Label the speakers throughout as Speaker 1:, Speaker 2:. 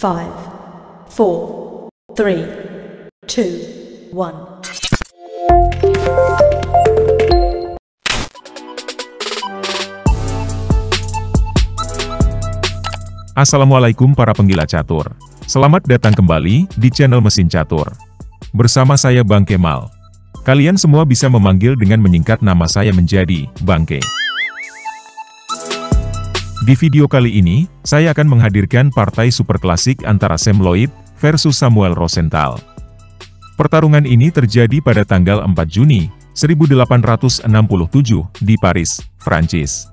Speaker 1: five, four, three, two, one. Assalamualaikum para penggila catur. Selamat datang kembali di channel Mesin Catur. Bersama saya Bang Kemal. Kalian semua bisa memanggil dengan menyingkat nama saya menjadi Bang Kemal. Di video kali ini, saya akan menghadirkan partai super klasik antara Sam Lloyd versus Samuel Rosenthal. Pertarungan ini terjadi pada tanggal 4 Juni 1867 di Paris, Prancis.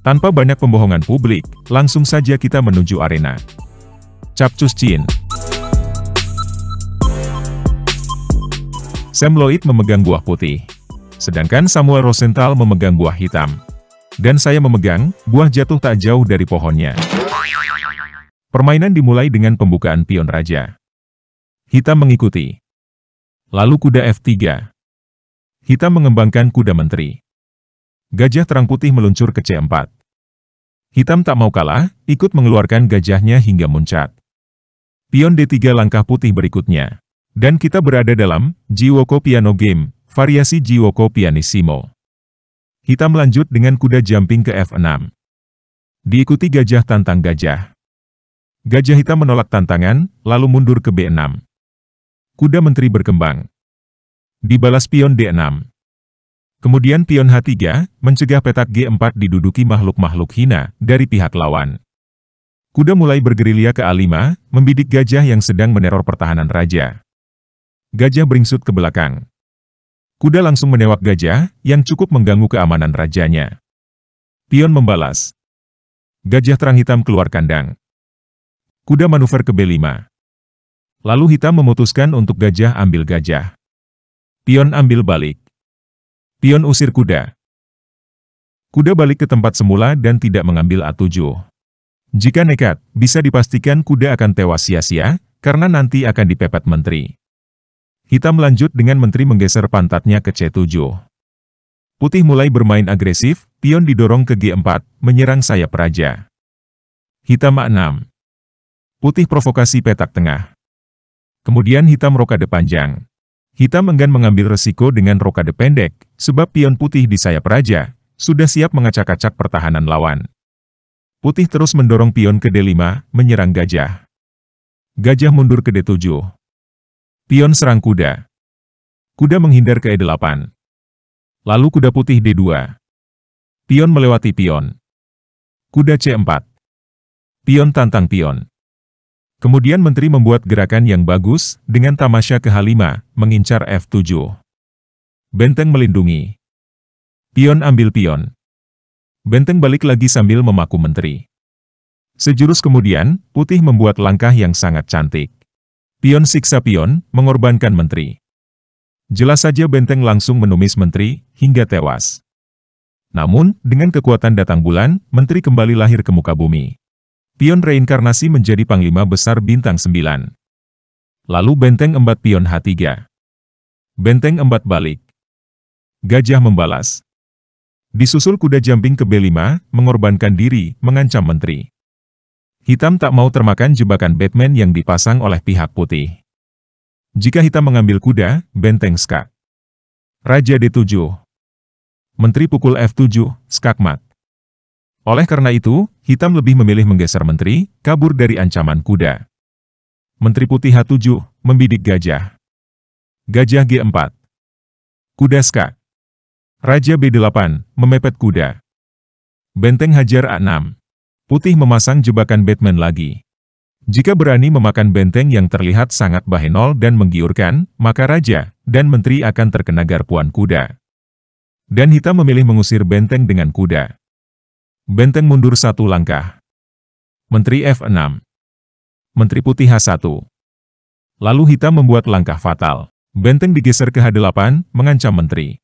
Speaker 1: Tanpa banyak pembohongan publik, langsung saja kita menuju arena. Capcus Chin Sam Lloyd memegang buah putih, sedangkan Samuel Rosenthal memegang buah hitam. Dan saya memegang, buah jatuh tak jauh dari pohonnya. Permainan dimulai dengan pembukaan pion raja. Hitam mengikuti. Lalu kuda F3. Hitam mengembangkan kuda menteri. Gajah terang putih meluncur ke C4. Hitam tak mau kalah, ikut mengeluarkan gajahnya hingga muncat. Pion D3 langkah putih berikutnya. Dan kita berada dalam Jiwoko Piano Game, variasi Jiwoko Pianissimo. Hitam lanjut dengan kuda jumping ke F6. Diikuti gajah tantang gajah. Gajah hitam menolak tantangan, lalu mundur ke B6. Kuda menteri berkembang. Dibalas pion D6. Kemudian pion H3, mencegah petak G4 diduduki makhluk-makhluk hina dari pihak lawan. Kuda mulai bergerilya ke A5, membidik gajah yang sedang meneror pertahanan raja. Gajah beringsut ke belakang. Kuda langsung menewak gajah, yang cukup mengganggu keamanan rajanya. Pion membalas. Gajah terang hitam keluar kandang. Kuda manuver ke B5. Lalu hitam memutuskan untuk gajah ambil gajah. Pion ambil balik. Pion usir kuda. Kuda balik ke tempat semula dan tidak mengambil A7. Jika nekat, bisa dipastikan kuda akan tewas sia-sia, karena nanti akan dipepet menteri. Hitam lanjut dengan menteri menggeser pantatnya ke C7. Putih mulai bermain agresif, pion didorong ke G4, menyerang sayap raja. Hitam A6. Putih provokasi petak tengah. Kemudian hitam rokade panjang. Hitam enggan mengambil resiko dengan rokade pendek, sebab pion putih di sayap raja, sudah siap mengacak-acak pertahanan lawan. Putih terus mendorong pion ke D5, menyerang gajah. Gajah mundur ke D7. Pion serang kuda. Kuda menghindar ke E8. Lalu kuda putih D2. Pion melewati pion. Kuda C4. Pion tantang pion. Kemudian menteri membuat gerakan yang bagus dengan tamasya ke H5, mengincar F7. Benteng melindungi. Pion ambil pion. Benteng balik lagi sambil memaku menteri. Sejurus kemudian, putih membuat langkah yang sangat cantik. Pion siksa pion, mengorbankan menteri. Jelas saja benteng langsung menumis menteri, hingga tewas. Namun, dengan kekuatan datang bulan, menteri kembali lahir ke muka bumi. Pion reinkarnasi menjadi panglima besar bintang sembilan. Lalu benteng empat pion H3. Benteng empat balik. Gajah membalas. Disusul kuda jambing ke B5, mengorbankan diri, mengancam menteri. Hitam tak mau termakan jebakan Batman yang dipasang oleh pihak putih. Jika hitam mengambil kuda, benteng skak. Raja D7. Menteri pukul F7, skak mat. Oleh karena itu, hitam lebih memilih menggeser menteri, kabur dari ancaman kuda. Menteri putih H7, membidik gajah. Gajah G4. Kuda skak. Raja B8, memepet kuda. Benteng hajar A6. Putih memasang jebakan Batman lagi. Jika berani memakan benteng yang terlihat sangat bahenol dan menggiurkan, maka raja dan menteri akan terkena garpuan kuda. Dan hitam memilih mengusir benteng dengan kuda. Benteng mundur satu langkah. Menteri F6. Menteri Putih H1. Lalu hitam membuat langkah fatal. Benteng digeser ke H8, mengancam menteri.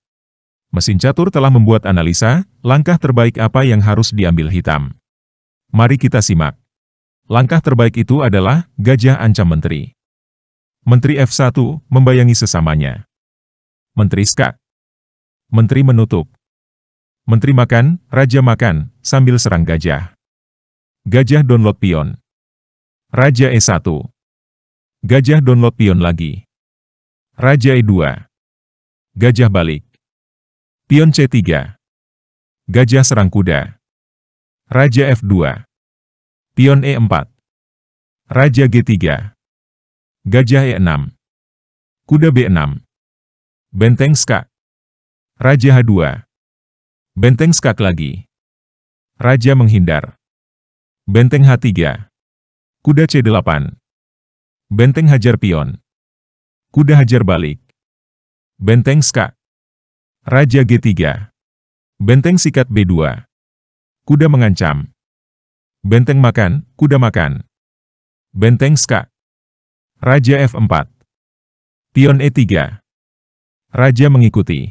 Speaker 1: Mesin catur telah membuat analisa, langkah terbaik apa yang harus diambil hitam. Mari kita simak. Langkah terbaik itu adalah gajah ancam menteri. Menteri F1 membayangi sesamanya. Menteri SK. Menteri menutup. Menteri makan, raja makan, sambil serang gajah. Gajah download pion. Raja E1. Gajah download pion lagi. Raja E2. Gajah balik. Pion C3. Gajah serang kuda. Raja F2. Pion E4. Raja G3. Gajah E6. Kuda B6. Benteng skak. Raja H2. Benteng skak lagi. Raja menghindar. Benteng H3. Kuda C8. Benteng hajar pion. Kuda hajar balik. Benteng skak. Raja G3. Benteng sikat B2 kuda mengancam. Benteng makan, kuda makan. Benteng skak. Raja F4. Pion E3. Raja mengikuti.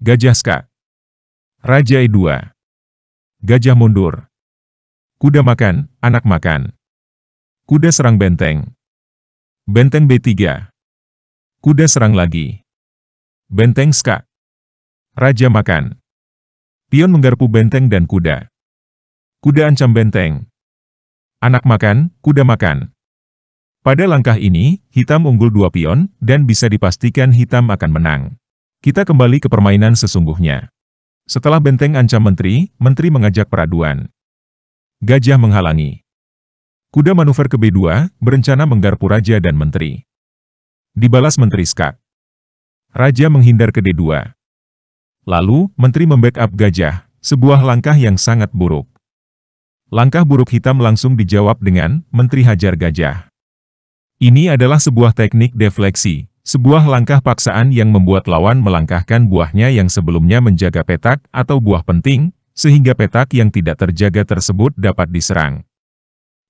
Speaker 1: Gajah skak. Raja E2. Gajah mundur. Kuda makan, anak makan. Kuda serang benteng. Benteng B3. Kuda serang lagi. Benteng skak. Raja makan. Pion menggarpu benteng dan kuda. Kuda ancam benteng. Anak makan, kuda makan. Pada langkah ini, hitam unggul dua pion, dan bisa dipastikan hitam akan menang. Kita kembali ke permainan sesungguhnya. Setelah benteng ancam menteri, menteri mengajak peraduan. Gajah menghalangi. Kuda manuver ke B2, berencana menggarpu raja dan menteri. Dibalas menteri skak. Raja menghindar ke D2. Lalu, Menteri membackup gajah, sebuah langkah yang sangat buruk. Langkah buruk hitam langsung dijawab dengan, Menteri hajar gajah. Ini adalah sebuah teknik defleksi, sebuah langkah paksaan yang membuat lawan melangkahkan buahnya yang sebelumnya menjaga petak atau buah penting, sehingga petak yang tidak terjaga tersebut dapat diserang.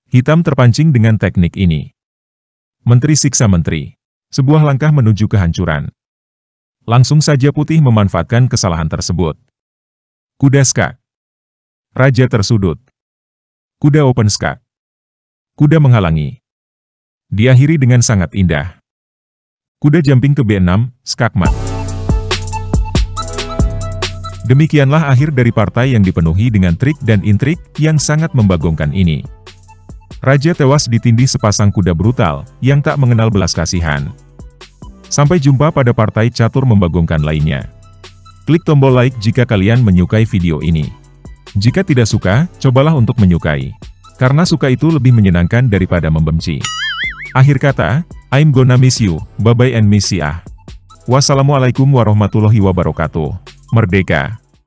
Speaker 1: Hitam terpancing dengan teknik ini. Menteri siksa menteri. Sebuah langkah menuju kehancuran. Langsung saja putih memanfaatkan kesalahan tersebut. Kuda skak. Raja tersudut. Kuda open skak. Kuda menghalangi. Diakhiri dengan sangat indah. Kuda jumping ke B6, skakmat. Demikianlah akhir dari partai yang dipenuhi dengan trik dan intrik yang sangat membagongkan ini. Raja tewas ditindih sepasang kuda brutal, yang tak mengenal belas kasihan. Sampai jumpa pada partai catur membagongkan lainnya. Klik tombol like jika kalian menyukai video ini. Jika tidak suka, cobalah untuk menyukai. Karena suka itu lebih menyenangkan daripada membenci. Akhir kata, I'm gonna miss you, bye-bye and miss ya. Wassalamualaikum warahmatullahi wabarakatuh. Merdeka!